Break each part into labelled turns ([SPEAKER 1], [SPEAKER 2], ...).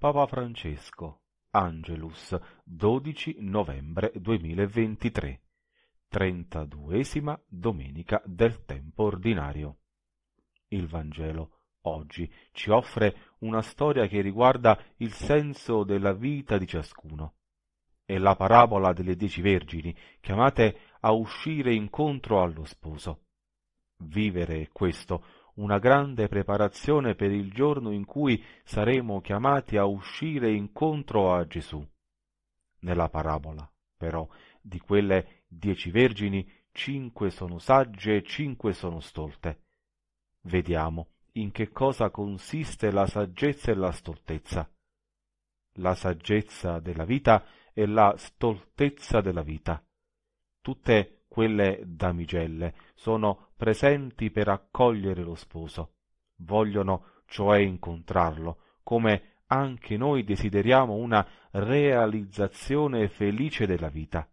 [SPEAKER 1] Papa Francesco, Angelus, 12 novembre 2023, 32 domenica del tempo ordinario. Il Vangelo oggi ci offre una storia che riguarda il senso della vita di ciascuno. È la parabola delle dieci vergini chiamate a uscire incontro allo sposo. Vivere questo una grande preparazione per il giorno in cui saremo chiamati a uscire incontro a Gesù. Nella parabola, però, di quelle dieci vergini, cinque sono sagge e cinque sono stolte. Vediamo in che cosa consiste la saggezza e la stoltezza. La saggezza della vita e la stoltezza della vita. Tutte quelle damigelle sono presenti per accogliere lo sposo, vogliono cioè incontrarlo, come anche noi desideriamo una realizzazione felice della vita.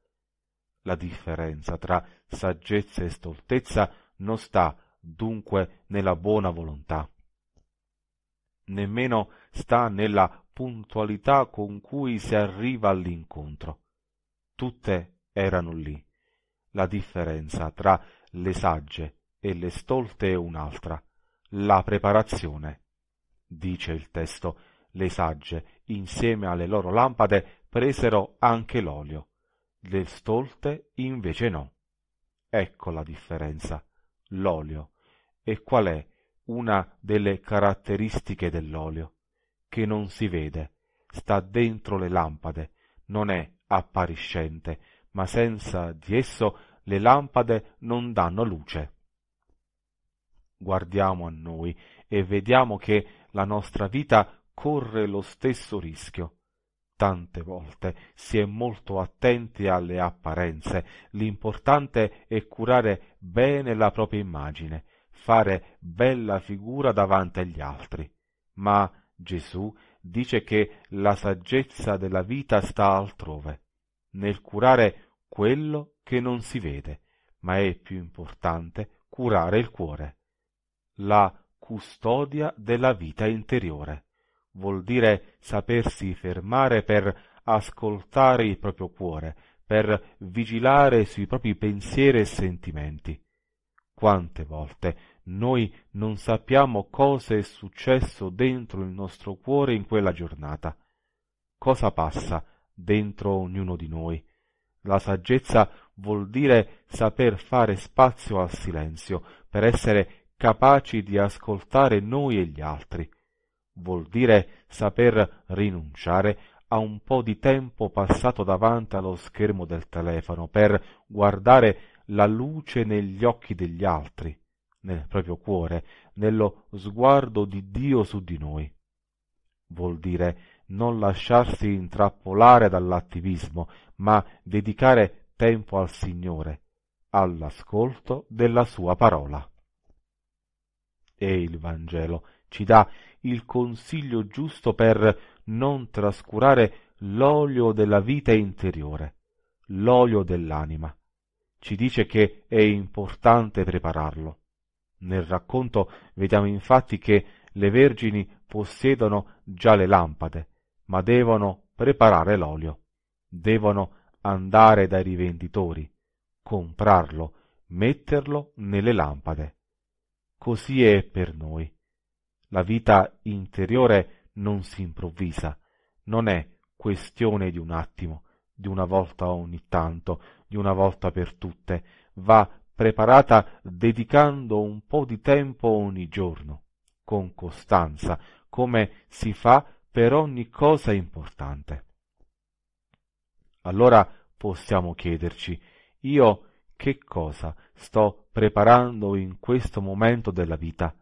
[SPEAKER 1] La differenza tra saggezza e stoltezza non sta dunque nella buona volontà, nemmeno sta nella puntualità con cui si arriva all'incontro. Tutte erano lì, la differenza tra le sagge e le stolte è un'altra, la preparazione. Dice il testo, le sagge, insieme alle loro lampade, presero anche l'olio, le stolte invece no. Ecco la differenza, l'olio. E qual è una delle caratteristiche dell'olio? Che non si vede, sta dentro le lampade, non è appariscente, ma senza di esso le lampade non danno luce. Guardiamo a noi e vediamo che la nostra vita corre lo stesso rischio. Tante volte si è molto attenti alle apparenze, l'importante è curare bene la propria immagine, fare bella figura davanti agli altri. Ma Gesù dice che la saggezza della vita sta altrove, nel curare quello che non si vede, ma è più importante curare il cuore. La custodia della vita interiore vuol dire sapersi fermare per ascoltare il proprio cuore, per vigilare sui propri pensieri e sentimenti. Quante volte noi non sappiamo cosa è successo dentro il nostro cuore in quella giornata, cosa passa dentro ognuno di noi, la saggezza vuol dire saper fare spazio al silenzio per essere capaci di ascoltare noi e gli altri. Vuol dire saper rinunciare a un po' di tempo passato davanti allo schermo del telefono per guardare la luce negli occhi degli altri, nel proprio cuore, nello sguardo di Dio su di noi. Vuol dire saper non lasciarsi intrappolare dall'attivismo, ma dedicare tempo al Signore, all'ascolto della Sua parola. E il Vangelo ci dà il consiglio giusto per non trascurare l'olio della vita interiore, l'olio dell'anima. Ci dice che è importante prepararlo. Nel racconto vediamo infatti che le vergini possiedono già le lampade ma devono preparare l'olio, devono andare dai rivenditori, comprarlo, metterlo nelle lampade. Così è per noi. La vita interiore non si improvvisa, non è questione di un attimo, di una volta ogni tanto, di una volta per tutte, va preparata dedicando un po' di tempo ogni giorno, con costanza, come si fa per ogni cosa importante. Allora possiamo chiederci, io che cosa sto preparando in questo momento della vita?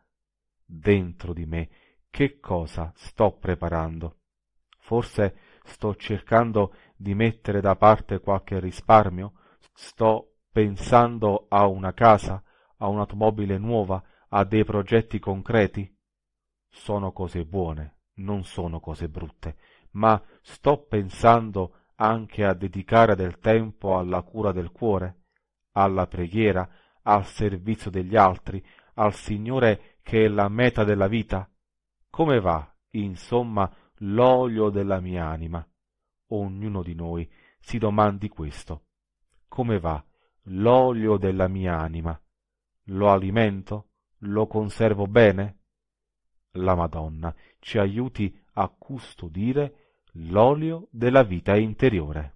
[SPEAKER 1] Dentro di me, che cosa sto preparando? Forse sto cercando di mettere da parte qualche risparmio? Sto pensando a una casa, a un'automobile nuova, a dei progetti concreti? Sono cose buone, non sono cose brutte, ma sto pensando anche a dedicare del tempo alla cura del cuore, alla preghiera, al servizio degli altri, al Signore che è la meta della vita? Come va, insomma, l'olio della mia anima? Ognuno di noi si domandi questo. Come va l'olio della mia anima? Lo alimento? Lo conservo bene? la Madonna ci aiuti a custodire l'olio della vita interiore.